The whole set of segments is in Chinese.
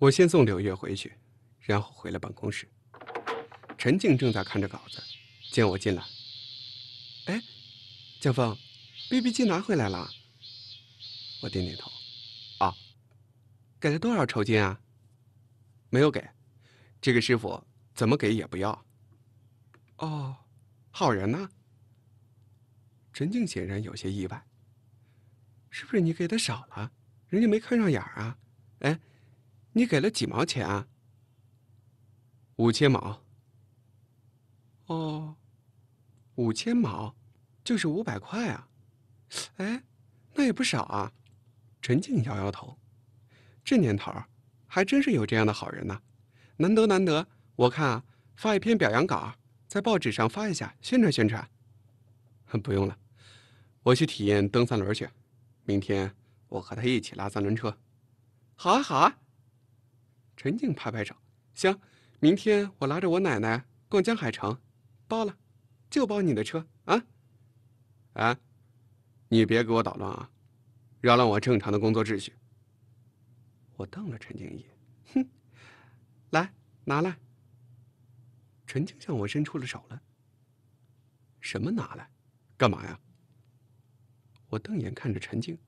我先送柳月回去，然后回了办公室。陈静正在看着稿子，见我进来，哎，江峰，BB 机拿回来了。我点点头。啊，给了多少酬金啊？没有给，这个师傅怎么给也不要。哦，好人呢？陈静显然有些意外。是不是你给的少了，人家没看上眼啊？哎。你给了几毛钱啊？五千毛。哦，五千毛，就是五百块啊！哎，那也不少啊。陈静摇摇头：“这年头，还真是有这样的好人呢，难得难得。我看啊，发一篇表扬稿，在报纸上发一下，宣传宣传。”“不用了，我去体验蹬三轮去。明天我和他一起拉三轮车。”“好啊，好啊。”陈静拍拍手，行，明天我拉着我奶奶逛江海城，包了，就包你的车啊！啊，你别给我捣乱啊，扰乱我正常的工作秩序。我瞪了陈静一眼，哼，来，拿来。陈静向我伸出了手来。什么拿来？干嘛呀？我瞪眼看着陈静，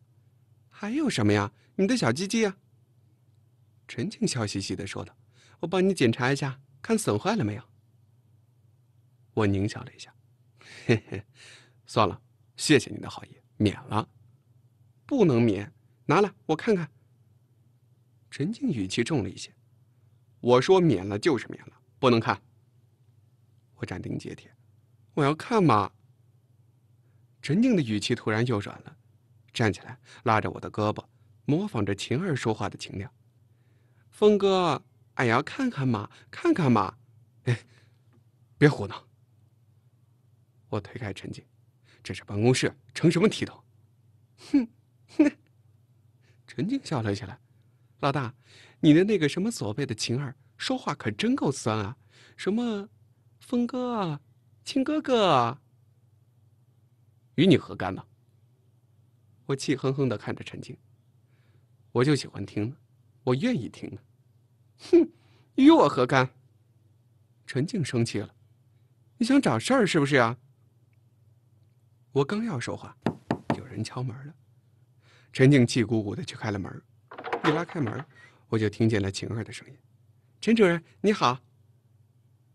还有什么呀？你的小鸡鸡啊！陈静笑嘻嘻的说道：“我帮你检查一下，看损坏了没有。”我狞笑了一下，“嘿嘿，算了，谢谢你的好意，免了，不能免，拿来我看看。”陈静语气重了一些，“我说免了就是免了，不能看。”我斩钉截铁，“我要看嘛。”陈静的语气突然又软了，站起来拉着我的胳膊，模仿着晴儿说话的腔调。峰哥，俺要看看嘛，看看嘛！哎，别胡闹！我推开陈静，这是办公室，成什么体统？哼哼！陈静笑了起来：“老大，你的那个什么所谓的晴儿，说话可真够酸啊！什么，峰哥，亲哥哥，与你何干呢？”我气哼哼的看着陈静，我就喜欢听我愿意听呢。哼，与我何干？陈静生气了，你想找事儿是不是啊？我刚要说话，有人敲门了。陈静气鼓鼓的去开了门，一拉开门，我就听见了晴儿的声音：“陈主任你好，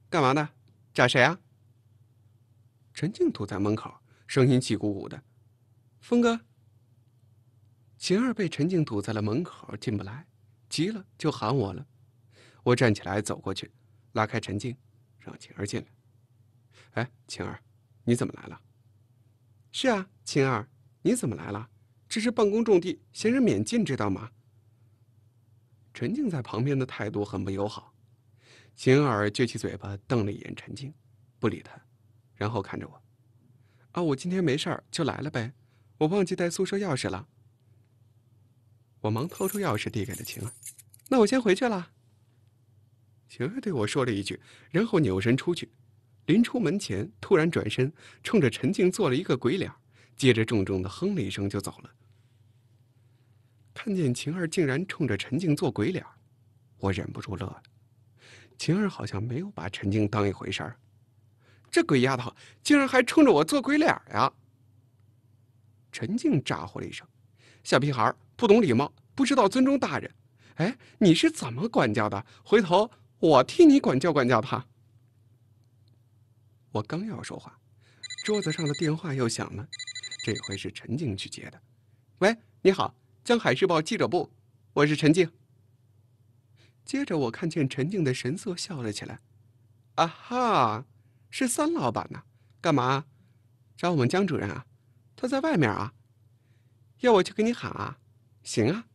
干嘛呢？找谁啊？”陈静堵在门口，声音气鼓鼓的。峰哥，晴儿被陈静堵在了门口，进不来，急了就喊我了。我站起来走过去，拉开陈静，让晴儿进来。哎，晴儿，你怎么来了？是啊，晴儿，你怎么来了？这是办公重地，闲人免进，知道吗？陈静在旁边的态度很不友好，晴儿撅起嘴巴瞪了一眼陈静，不理他，然后看着我。啊，我今天没事儿就来了呗，我忘记带宿舍钥匙了。我忙掏出钥匙递给了晴儿，那我先回去了。晴儿对我说了一句，然后扭身出去。临出门前，突然转身冲着陈静做了一个鬼脸，接着重重的哼了一声就走了。看见晴儿竟然冲着陈静做鬼脸，我忍不住乐了。晴儿好像没有把陈静当一回事儿，这鬼丫头竟然还冲着我做鬼脸呀！陈静咋呼了一声：“小屁孩不懂礼貌，不知道尊重大人。”哎，你是怎么管教的？回头。我替你管教管教他。我刚要说话，桌子上的电话又响了，这回是陈静去接的。喂，你好，江海市报记者部，我是陈静。接着我看见陈静的神色笑了起来。啊哈，是三老板呐，干嘛？找我们江主任啊？他在外面啊？要我去给你喊啊？行啊，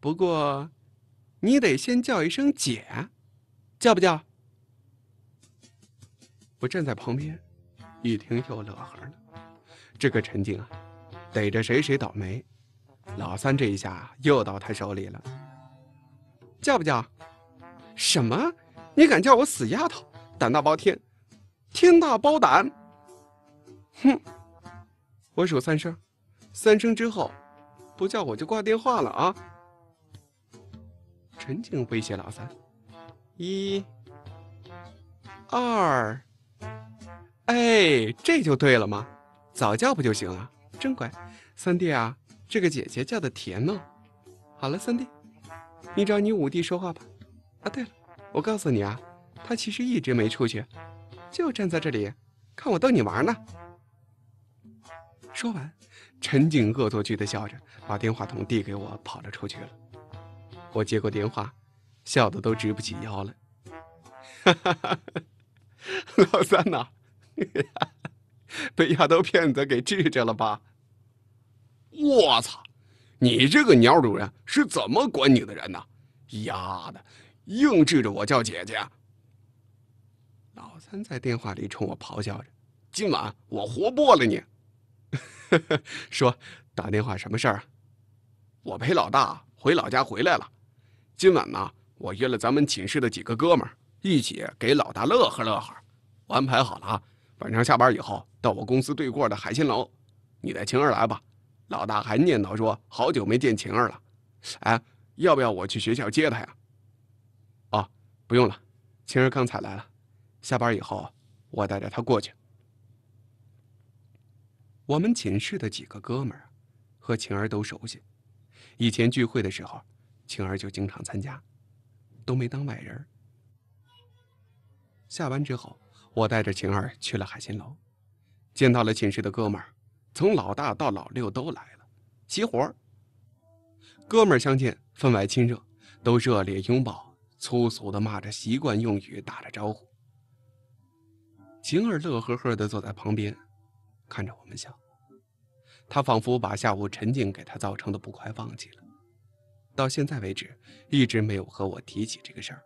不过，你得先叫一声姐。叫不叫？我站在旁边，一听又乐呵了。这个陈静啊，逮着谁谁倒霉。老三这一下又到他手里了。叫不叫？什么？你敢叫我死丫头？胆大包天，天大包胆！哼！我数三声，三声之后，不叫我就挂电话了啊！陈静威胁老三。一，二，哎，这就对了嘛，早叫不就行了？真乖，三弟啊，这个姐姐叫的甜呢。好了，三弟，你找你五弟说话吧。啊，对了，我告诉你啊，他其实一直没出去，就站在这里，看我逗你玩呢。说完，陈景恶作剧的笑着，把电话筒递给我，跑了出去了。我接过电话。笑得都直不起腰了，哈哈哈！老三呐，被丫头片子给治着了吧？我操！你这个鸟主人是怎么管你的人呐？丫的，硬治着我叫姐姐！老三在电话里冲我咆哮着：“今晚我活剥了你！” 说打电话什么事儿啊？我陪老大回老家回来了，今晚呢？我约了咱们寝室的几个哥们儿一起给老大乐呵乐呵，我安排好了啊，晚上下班以后到我公司对过的海鲜楼，你带晴儿来吧。老大还念叨说好久没见晴儿了，哎，要不要我去学校接她呀？哦，不用了，晴儿刚才来了，下班以后我带着她过去。我们寝室的几个哥们儿和晴儿都熟悉，以前聚会的时候，晴儿就经常参加。都没当外人。下班之后，我带着晴儿去了海鲜楼，见到了寝室的哥们儿，从老大到老六都来了，齐活哥们儿相见，分外亲热，都热烈拥抱，粗俗的骂着习惯用语，打着招呼。晴儿乐呵呵的坐在旁边，看着我们笑，他仿佛把下午陈静给他造成的不快忘记了。到现在为止，一直没有和我提起这个事儿。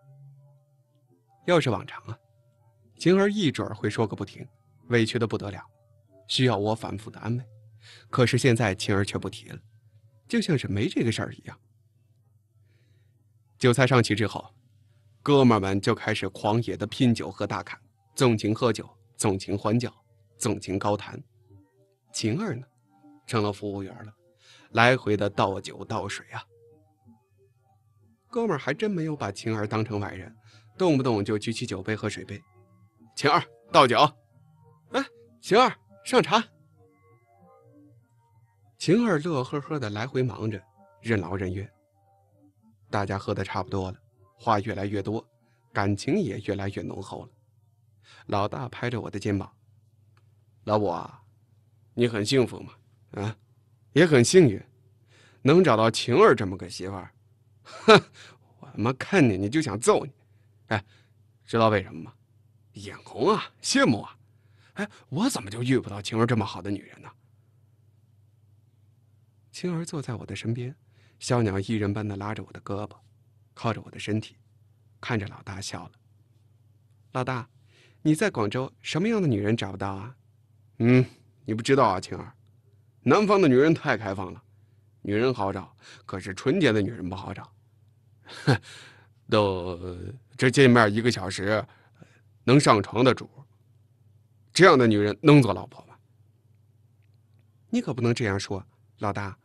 要是往常啊，晴儿一准会说个不停，委屈的不得了，需要我反复的安慰。可是现在晴儿却不提了，就像是没这个事儿一样。酒菜上齐之后，哥们们就开始狂野的拼酒喝大砍，纵情喝酒，纵情欢叫，纵情高谈。晴儿呢，成了服务员了，来回的倒酒倒水啊。哥们儿还真没有把晴儿当成外人，动不动就举起酒杯和水杯。晴儿倒酒，哎，晴儿上茶。晴儿乐呵呵的来回忙着，任劳任怨。大家喝的差不多了，话越来越多，感情也越来越浓厚了。老大拍着我的肩膀：“老五啊，你很幸福嘛，啊，也很幸运，能找到晴儿这么个媳妇儿。”哼，我他妈看见你就想揍你！哎，知道为什么吗？眼红啊，羡慕啊！哎，我怎么就遇不到晴儿这么好的女人呢？晴儿坐在我的身边，小鸟依人般的拉着我的胳膊，靠着我的身体，看着老大笑了。老大，你在广州什么样的女人找不到啊？嗯，你不知道啊，晴儿，南方的女人太开放了。女人好找，可是纯洁的女人不好找。都这见面一个小时，能上床的主，这样的女人能做老婆吗？你可不能这样说，老大，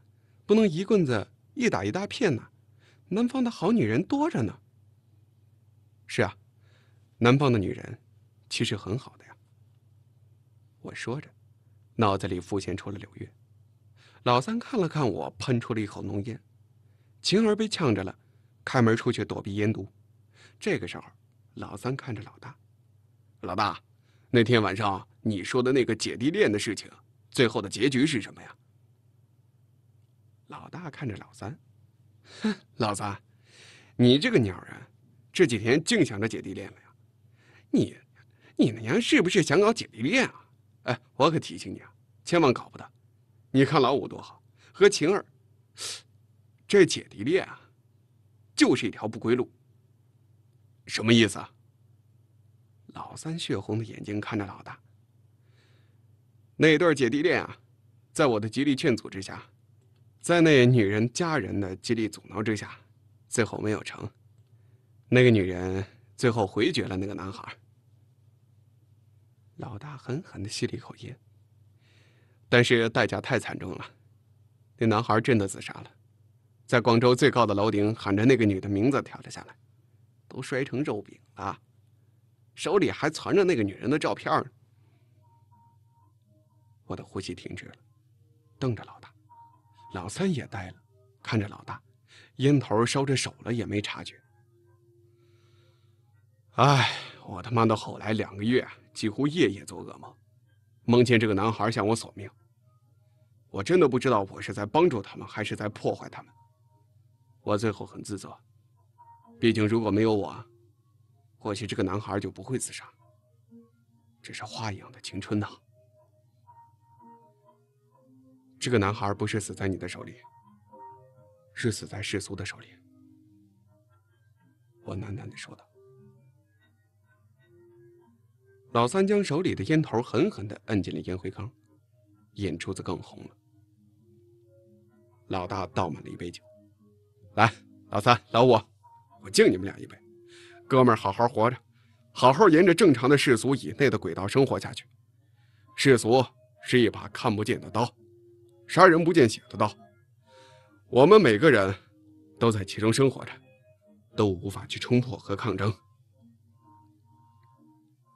不能一棍子一打一大片呢。南方的好女人多着呢。是啊，南方的女人其实很好的呀。我说着，脑子里浮现出了柳月。老三看了看我，喷出了一口浓烟。晴儿被呛着了，开门出去躲避烟毒。这个时候，老三看着老大：“老大，那天晚上你说的那个姐弟恋的事情，最后的结局是什么呀？”老大看着老三：“哼，老三，你这个鸟人，这几天净想着姐弟恋了呀？你，你那娘是不是想搞姐弟恋啊？哎，我可提醒你啊，千万搞不得。”你看老五多好，和晴儿，这姐弟恋啊，就是一条不归路。什么意思啊？老三血红的眼睛看着老大。那对姐弟恋啊，在我的极力劝阻之下，在那女人家人的极力阻挠之下，最后没有成。那个女人最后回绝了那个男孩。老大狠狠的吸了一口烟。但是代价太惨重了，那男孩真的自杀了，在广州最高的楼顶喊着那个女的名字跳了下来，都摔成肉饼了，手里还攥着那个女人的照片。我的呼吸停止了，瞪着老大，老三也呆了，看着老大，烟头烧着手了也没察觉。哎，我他妈的后来两个月几乎夜夜做噩梦，梦见这个男孩向我索命。我真的不知道我是在帮助他们还是在破坏他们。我最后很自责，毕竟如果没有我，或许这个男孩就不会自杀。这是花一样的青春呐！这个男孩不是死在你的手里，是死在世俗的手里。我喃喃的说道。老三将手里的烟头狠狠的摁进了烟灰缸，眼珠子更红了。老大倒满了一杯酒，来，老三、老五，我敬你们俩一杯。哥们儿，好好活着，好好沿着正常的世俗以内的轨道生活下去。世俗是一把看不见的刀，杀人不见血的刀。我们每个人都在其中生活着，都无法去冲破和抗争。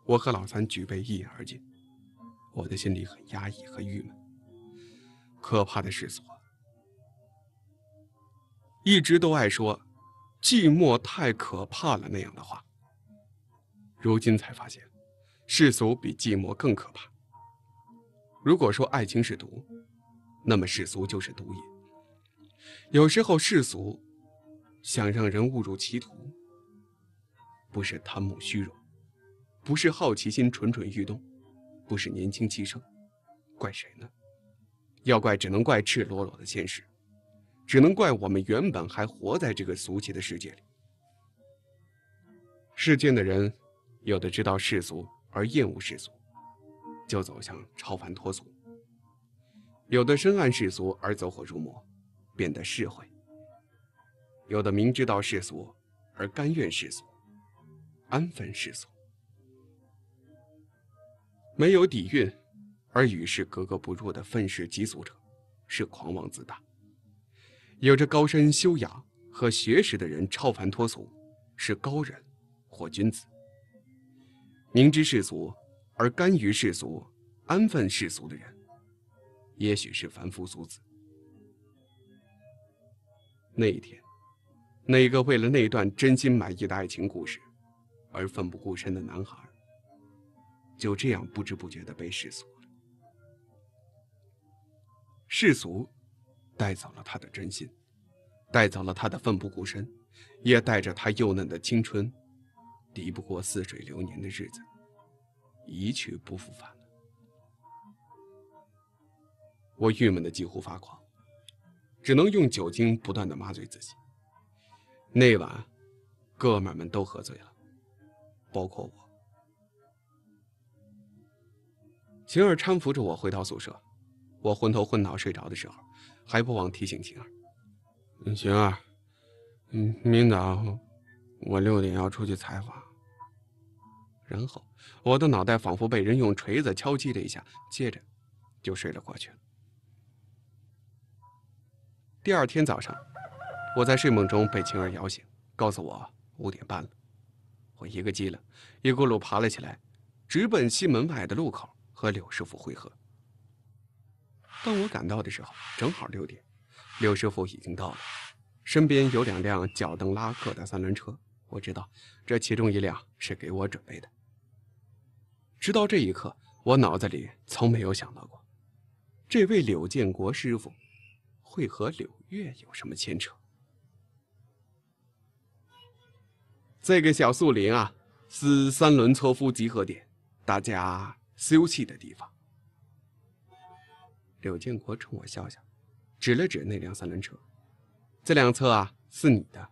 我和老三举杯一饮而尽，我的心里很压抑和郁闷。可怕的世俗。一直都爱说，寂寞太可怕了那样的话。如今才发现，世俗比寂寞更可怕。如果说爱情是毒，那么世俗就是毒瘾。有时候世俗想让人误入歧途，不是贪慕虚荣，不是好奇心蠢蠢欲动，不是年轻气盛，怪谁呢？要怪只能怪赤裸裸的现实。只能怪我们原本还活在这个俗气的世界里。世间的人，有的知道世俗而厌恶世俗，就走向超凡脱俗；有的深谙世俗而走火入魔，变得世毁；有的明知道世俗而甘愿世俗，安分世俗。没有底蕴而与世格格不入的愤世嫉俗者，是狂妄自大。有着高深修养和学识的人，超凡脱俗，是高人或君子。明知世俗而甘于世俗、安分世俗的人，也许是凡夫俗子。那一天，那个为了那段真心满意的爱情故事而奋不顾身的男孩，就这样不知不觉的被世俗了。世俗。带走了他的真心，带走了他的奋不顾身，也带着他幼嫩的青春，敌不过似水流年的日子，一去不复返了。我郁闷的几乎发狂，只能用酒精不断的麻醉自己。那晚，哥们们都喝醉了，包括我。晴儿搀扶着我回到宿舍，我昏头昏脑睡着的时候。还不忘提醒晴儿：“晴儿，嗯，明早我六点要出去采访。”然后我的脑袋仿佛被人用锤子敲击了一下，接着就睡了过去了。第二天早上，我在睡梦中被晴儿摇醒，告诉我五点半了。我一个激灵，一咕噜爬了起来，直奔西门外的路口和柳师傅会合。当我赶到的时候，正好六点，柳师傅已经到了，身边有两辆脚蹬拉客的三轮车，我知道这其中一辆是给我准备的。直到这一刻，我脑子里从没有想到过，这位柳建国师傅会和柳月有什么牵扯。这个小树林啊，是三轮车夫集合点，大家休息的地方。柳建国冲我笑笑，指了指那辆三轮车，这两侧啊是你的，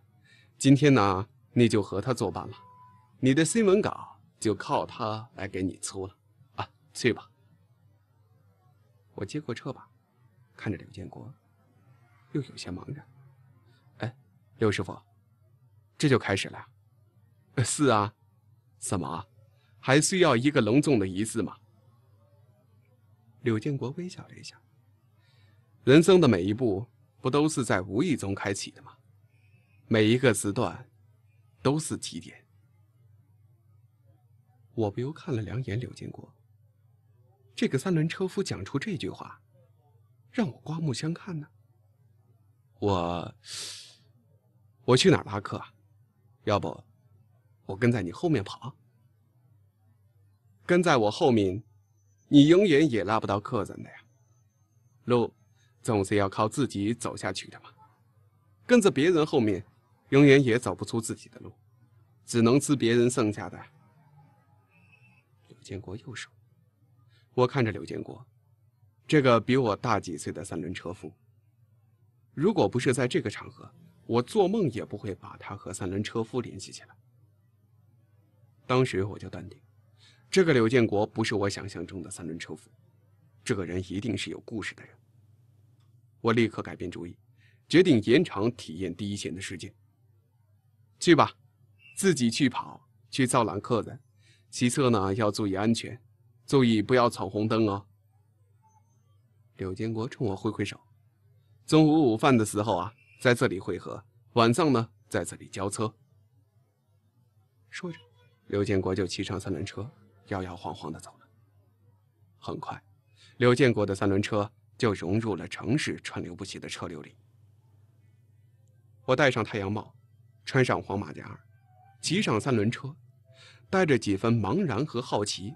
今天呢你就和他作伴了，你的新闻稿就靠他来给你出了啊，去吧。我接过车把，看着柳建国，又有些茫然。哎，刘师傅，这就开始了呀？是啊，怎么，还需要一个隆重的仪式吗？柳建国微笑了一下。人生的每一步，不都是在无意中开启的吗？每一个时段，都是起点。我不由看了两眼柳建国。这个三轮车夫讲出这句话，让我刮目相看呢。我，我去哪儿拉客？要不，我跟在你后面跑。跟在我后面。你永远也拉不到客人的呀，路总是要靠自己走下去的嘛。跟着别人后面，永远也走不出自己的路，只能吃别人剩下的。刘建国右手，我看着刘建国，这个比我大几岁的三轮车夫。如果不是在这个场合，我做梦也不会把他和三轮车夫联系起来。当时我就淡定。这个柳建国不是我想象中的三轮车夫，这个人一定是有故事的人。我立刻改变主意，决定延长体验第一线的时间。去吧，自己去跑，去造揽客人。其次呢，要注意安全，注意不要闯红灯哦。柳建国冲我挥挥手，中午午饭的时候啊，在这里汇合；晚上呢，在这里交车。说着，柳建国就骑上三轮车。摇摇晃晃地走了。很快，刘建国的三轮车就融入了城市川流不息的车流里。我戴上太阳帽，穿上黄马甲，骑上三轮车，带着几分茫然和好奇，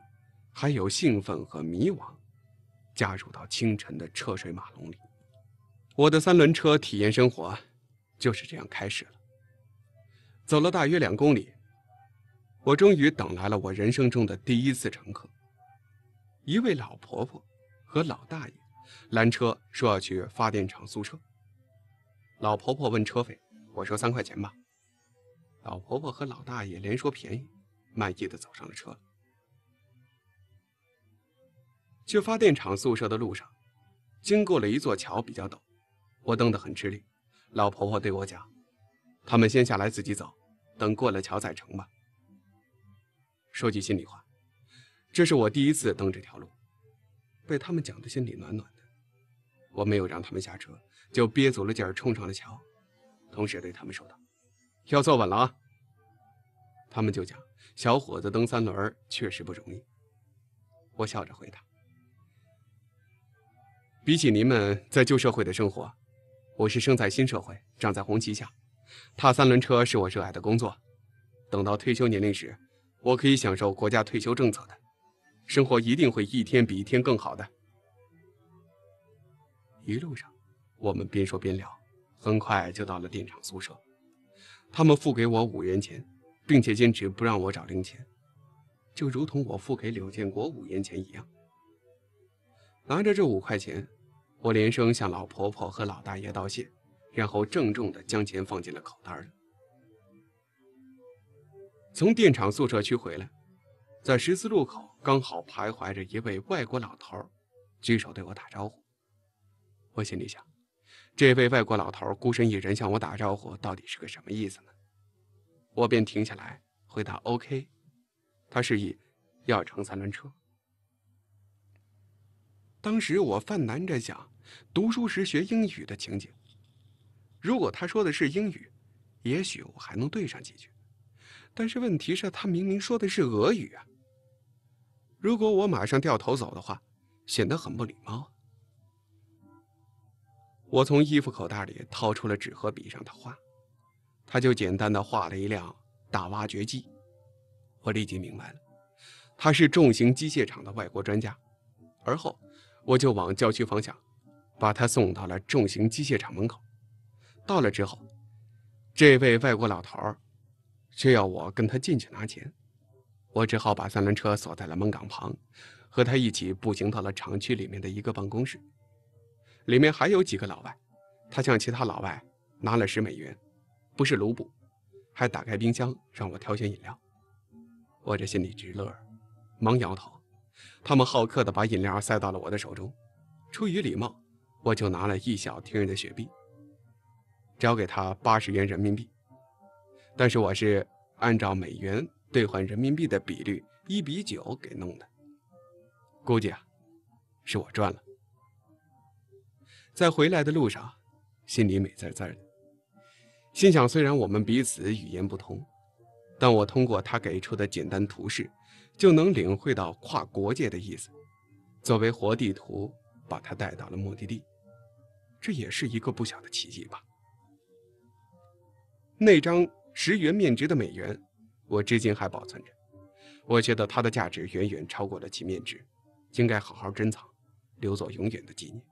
还有兴奋和迷惘，加入到清晨的车水马龙里。我的三轮车体验生活就是这样开始了。走了大约两公里。我终于等来了我人生中的第一次乘客，一位老婆婆和老大爷拦车说要去发电厂宿舍。老婆婆问车费，我说三块钱吧。老婆婆和老大爷连说便宜，满意的走上了车。去发电厂宿舍的路上，经过了一座桥，比较陡，我蹬得很吃力。老婆婆对我讲：“他们先下来自己走，等过了桥再乘吧。”说句心里话，这是我第一次登这条路，被他们讲的心里暖暖的。我没有让他们下车，就憋足了劲儿冲上了桥，同时对他们说道：“要坐稳了啊。”他们就讲：“小伙子蹬三轮确实不容易。”我笑着回答：“比起您们在旧社会的生活，我是生在新社会，长在红旗下，踏三轮车是我热爱的工作。等到退休年龄时。”我可以享受国家退休政策的，生活一定会一天比一天更好的。一路上，我们边说边聊，很快就到了电厂宿舍。他们付给我五元钱，并且坚持不让我找零钱，就如同我付给柳建国五元钱一样。拿着这五块钱，我连声向老婆婆和老大爷道谢，然后郑重地将钱放进了口袋里。从电厂宿舍区回来，在十字路口刚好徘徊着一位外国老头，举手对我打招呼。我心里想，这位外国老头孤身一人向我打招呼，到底是个什么意思呢？我便停下来回答 “OK”。他示意要乘三轮车。当时我犯难着想，读书时学英语的情景。如果他说的是英语，也许我还能对上几句。但是问题是，他明明说的是俄语啊！如果我马上掉头走的话，显得很不礼貌。我从衣服口袋里掏出了纸和笔上的画，他就简单的画了一辆大挖掘机。我立即明白了，他是重型机械厂的外国专家。而后，我就往郊区方向，把他送到了重型机械厂门口。到了之后，这位外国老头却要我跟他进去拿钱，我只好把三轮车锁在了门岗旁，和他一起步行到了厂区里面的一个办公室，里面还有几个老外。他向其他老外拿了十美元，不是卢布，还打开冰箱让我挑选饮料。我这心里直乐，忙摇头。他们好客的把饮料塞到了我的手中，出于礼貌，我就拿了一小人的雪碧，交给他八十元人民币。但是我是按照美元兑换人民币的比率一比九给弄的，估计啊，是我赚了。在回来的路上，心里美滋滋的，心想虽然我们彼此语言不同，但我通过他给出的简单图示，就能领会到跨国界的意思。作为活地图，把他带到了目的地，这也是一个不小的奇迹吧。那张。十元面值的美元，我至今还保存着。我觉得它的价值远远超过了其面值，应该好好珍藏，留作永远的纪念。